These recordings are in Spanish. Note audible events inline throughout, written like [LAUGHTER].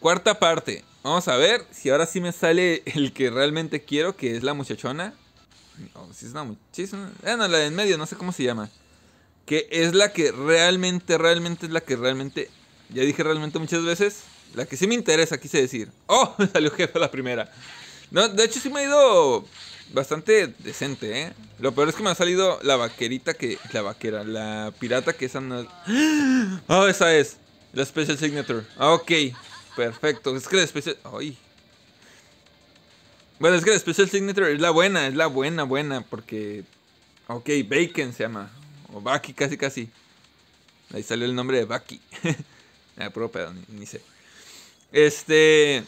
Cuarta parte. Vamos a ver si ahora sí me sale el que realmente quiero, que es la muchachona. No, si es una, muchachona, no, la de en medio, no sé cómo se llama. Que es la que realmente, realmente es la que realmente. Ya dije realmente muchas veces. La que sí me interesa, quise decir. ¡Oh! [LAUGHS] Me salió jefe la primera. No, de hecho sí me ha ido bastante decente, ¿eh? Lo peor es que me ha salido la vaquerita que. La vaquera, la pirata que esa no. [GASPS] ¡Ah! Oh, esa es. La Special Signature. Ah, ok. Perfecto. Es que la especial. Ay. Bueno, es que la Special Signature es la buena, es la buena, buena, porque. Ok, Bacon se llama. O Baki, casi, casi. Ahí salió el nombre de Baki. [LAUGHS] ah, puro pedo, ni, sé. Este.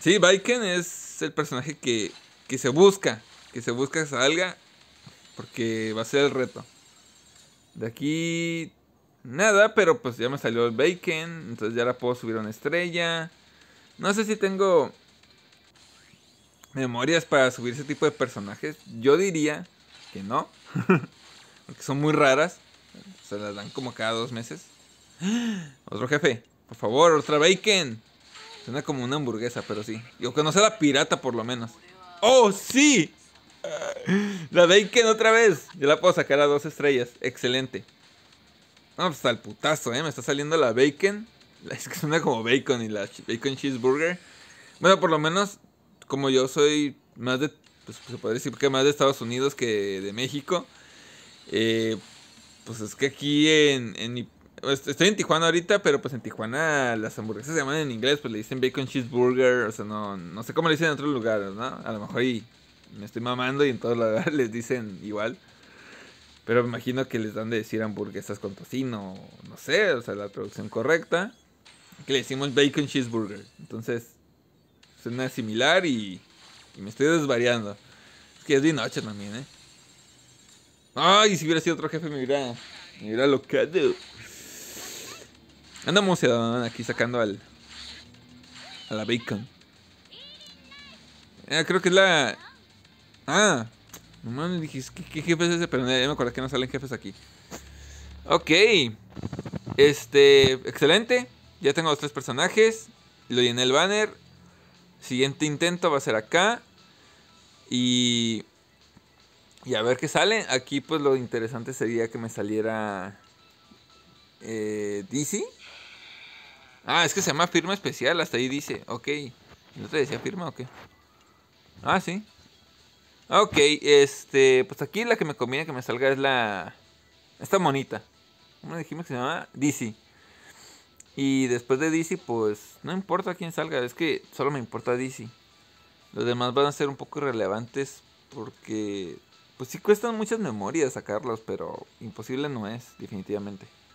Sí, Bacon es el personaje que, que se busca. Que se busca salga. Porque va a ser el reto. De aquí nada, pero pues ya me salió el bacon, entonces ya la puedo subir a una estrella. No sé si tengo memorias para subir ese tipo de personajes. Yo diría que no, [LAUGHS] porque son muy raras. Se las dan como cada dos meses. [GASPS] Otro jefe, por favor, otra bacon. Suena como una hamburguesa, pero sí. Yo que no sea la pirata, por lo menos. ¡Oh, sí! [LAUGHS] La bacon otra vez. Ya la puedo sacar a dos estrellas. Excelente. No, pues el putazo, ¿eh? Me está saliendo la bacon. [LAUGHS] Es que suena como bacon y la bacon cheeseburger. Bueno, por lo menos, como yo soy más de. Pues se podría decir que más de Estados Unidos que de México. Eh, pues es que aquí en, pues, Estoy en Tijuana ahorita, pero pues en Tijuana las hamburguesas se llaman en inglés, pues le dicen bacon cheeseburger. O sea, no, no sé cómo le dicen en otros lugares, ¿no? A lo mejor ahí me estoy mamando y en todos [LAUGHS] lados les dicen igual. Pero me imagino que les dan de decir hamburguesas con tocino, no sé, o sea, la traducción correcta. Que le decimos bacon cheeseburger. Entonces, suena similar y, me estoy desvariando. Es que es de noche también, ¿eh? Ay, si hubiera sido otro jefe me hubiera, me hubiera locado. Andamos eh, aquí sacando al, a la bacon. Eh, creo que es la... Ah, no mames, dije, ¿qué, jefes es ese? Pero me acordé que no salen jefes aquí. Ok. Este, excelente. Ya tengo los tres personajes. Lo llené el banner. Siguiente intento va a ser acá. Y. Y a ver qué sale. Aquí, pues lo interesante sería que me saliera. Eh, Ah, es que se llama firma especial. Hasta ahí dice. Ok. ¿No te decía firma o qué? Ah, sí. Ok, este, pues aquí la que me conviene que me salga es la... Esta monita. ¿Cómo dijimos que se llama? DC. Y después de DC, pues no importa quién salga, es que solo me importa DC. Los demás van a ser un poco irrelevantes porque... Pues sí cuestan muchas memorias sacarlos, pero imposible no es, definitivamente.